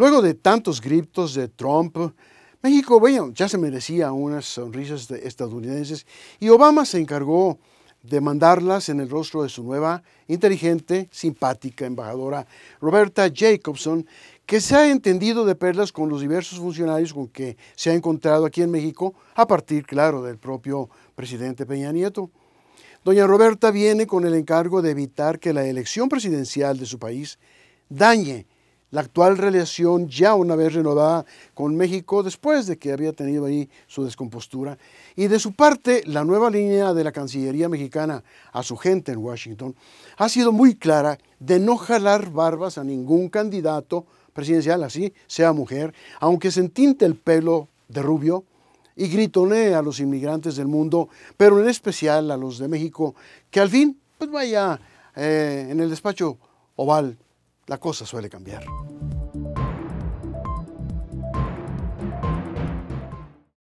Luego de tantos gritos de Trump, México, bueno, ya se merecía unas sonrisas estadounidenses y Obama se encargó de mandarlas en el rostro de su nueva, inteligente, simpática embajadora, Roberta Jacobson, que se ha entendido de perlas con los diversos funcionarios con que se ha encontrado aquí en México, a partir, claro, del propio presidente Peña Nieto. Doña Roberta viene con el encargo de evitar que la elección presidencial de su país dañe la actual relación ya una vez renovada con México después de que había tenido ahí su descompostura. Y de su parte, la nueva línea de la Cancillería mexicana a su gente en Washington ha sido muy clara de no jalar barbas a ningún candidato presidencial, así sea mujer, aunque se entinte el pelo de rubio y gritonee a los inmigrantes del mundo, pero en especial a los de México, que al fin, pues vaya eh, en el despacho oval la cosa suele cambiar.